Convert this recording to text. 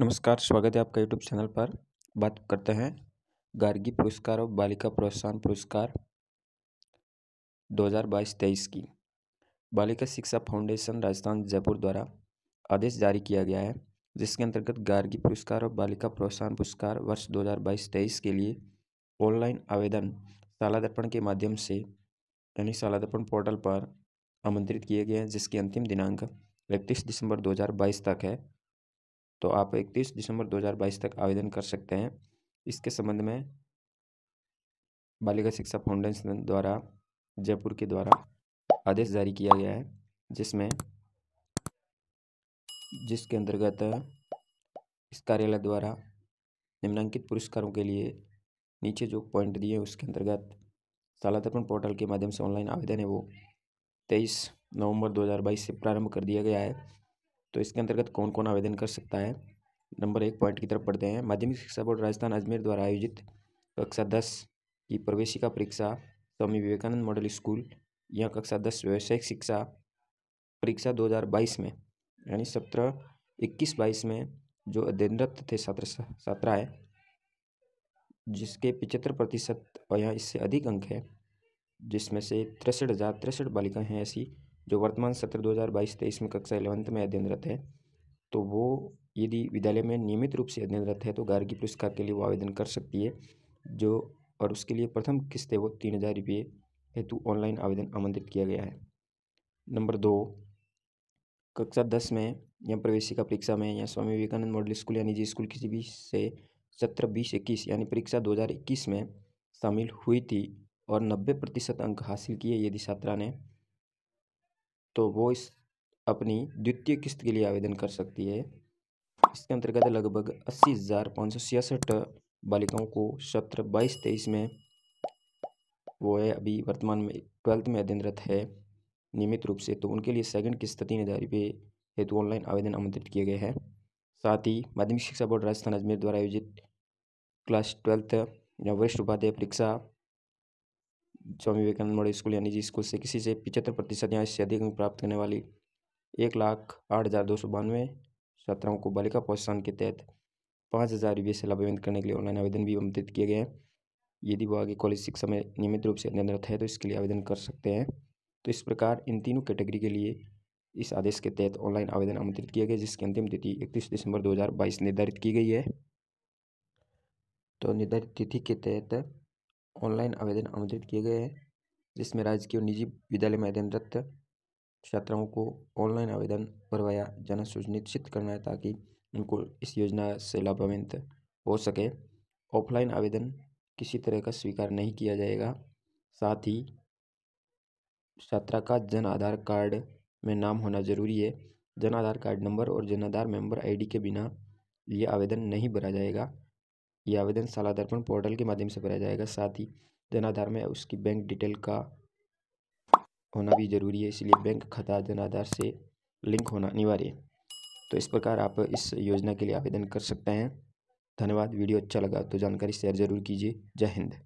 नमस्कार स्वागत है आपका यूट्यूब चैनल पर बात करते हैं गार्गी पुरस्कार और बालिका प्रोत्साहन पुरस्कार 2022-23 की बालिका शिक्षा फाउंडेशन राजस्थान जयपुर द्वारा आदेश जारी किया गया है जिसके अंतर्गत गार्गी पुरस्कार और बालिका प्रोत्साहन पुरस्कार वर्ष 2022-23 के लिए ऑनलाइन आवेदन शाला दर्पण के माध्यम से यानी शाला दर्पण पोर्टल पर आमंत्रित किए गए हैं जिसकी अंतिम दिनांक इकतीस दिसंबर दो तक है तो आप इकतीस दिसंबर 2022 तक आवेदन कर सकते हैं इसके संबंध में बालिका शिक्षा फाउंडेशन द्वारा जयपुर के द्वारा आदेश जारी किया गया है जिसमें जिसके अंतर्गत इस कार्यालय द्वारा निम्नांकित पुरस्कारों के लिए नीचे जो पॉइंट दिए उसके अंतर्गत शाला पोर्टल के माध्यम से ऑनलाइन आवेदन है वो तेईस नवंबर 2022 से प्रारंभ कर दिया गया है तो इसके अंतर्गत कौन कौन आवेदन कर सकता है नंबर एक पॉइंट की तरफ पढ़ते हैं माध्यमिक शिक्षा बोर्ड राजस्थान अजमेर द्वारा आयोजित कक्षा दस की प्रवेशिका परीक्षा स्वामी विवेकानंद मॉडल स्कूल या कक्षा दस व्यावसायिक शिक्षा परीक्षा 2022 में यानी सत्रह इक्कीस बाईस में जो अध्ययनरत थे छात्र छात्राएँ जिसके पिचहत्तर प्रतिशत और यहाँ इससे अधिक अंक है जिसमें से तिरसठ हज़ार तिरसठ बालिकाएँ हैं ऐसी जो वर्तमान सत्र 2022-23 में कक्षा इलेवंथ में अध्ययनरत है तो वो यदि विद्यालय में नियमित रूप से अध्ययनरत है तो गार्गी पुरस्कार के लिए वो आवेदन कर सकती है जो और उसके लिए प्रथम किस्त है वो तीन हज़ार रुपये हेतु ऑनलाइन आवेदन आमंत्रित किया गया है नंबर दो कक्षा दस में या प्रवेशिका परीक्षा में या स्वामी विवेकानंद मॉडल स्कूल या निजी स्कूल किसी भी से सत्र बीस इक्कीस यानी परीक्षा दो हज़ार इक्कीस में शामिल हुई थी और नब्बे प्रतिशत अंक हासिल किए यदि छात्रा ने तो वो इस अपनी द्वितीय किस्त के लिए आवेदन कर सकती है इसके अंतर्गत लगभग अस्सी हज़ार पाँच सौ छियासठ बालिकाओं को सत्र बाईस तेईस में वो है अभी वर्तमान में ट्वेल्थ में अध्ययनरत है नियमित रूप से तो उनके लिए सेकंड किस्त तीन हज़ार रुपये हेतु ऑनलाइन आवेदन आमंत्रित किए गए हैं साथ ही माध्यमिक शिक्षा बोर्ड राजस्थान अजमेर द्वारा आयोजित क्लास ट्वेल्थ या वरिष्ठ उपाध्याय परीक्षा स्वामी विवेकानंद मॉडल स्कूल या निजी स्कूल से किसी से पिचहत्तर प्रतिशत या इससे अधिक अंक प्राप्त करने वाली एक लाख आठ हज़ार दो सौ बानवे छात्राओं को बालिका प्रोत्साहन के तहत पाँच हज़ार रुपये से लाभान्वित करने के लिए ऑनलाइन आवेदन भी आमंत्रित किए गए हैं यदि वो आगे कॉलेज शिक्षा में नियमित रूप से निरत है तो इसके लिए आवेदन कर सकते हैं तो इस प्रकार इन तीनों कैटेगरी के लिए इस आदेश के तहत ऑनलाइन आवेदन आमंत्रित किया गया जिसकी अंतिम तिथि इकतीस दिसंबर दो निर्धारित की गई है तो निर्धारित तिथि के तहत ऑनलाइन आवेदन आमंत्रित किए गए हैं जिसमें राज्य के निजी विद्यालय में अध्ययनरत छात्राओं को ऑनलाइन आवेदन भरवाया जाना सुनिश्चित करना है ताकि उनको इस योजना से लाभान्वित हो सके ऑफलाइन आवेदन किसी तरह का स्वीकार नहीं किया जाएगा साथ ही छात्रा का जन आधार कार्ड में नाम होना जरूरी है जन आधार कार्ड नंबर और जन आधार मेंबर आईडी के बिना ये आवेदन नहीं भरा जाएगा यह आवेदन शाला दर्पण पोर्टल के माध्यम से भरा जाएगा साथ ही आधार में उसकी बैंक डिटेल का होना भी ज़रूरी है इसलिए बैंक खाता आधार से लिंक होना अनिवार्य है तो इस प्रकार आप इस योजना के लिए आवेदन कर सकते हैं धन्यवाद वीडियो अच्छा लगा तो जानकारी शेयर ज़रूर कीजिए जय हिंद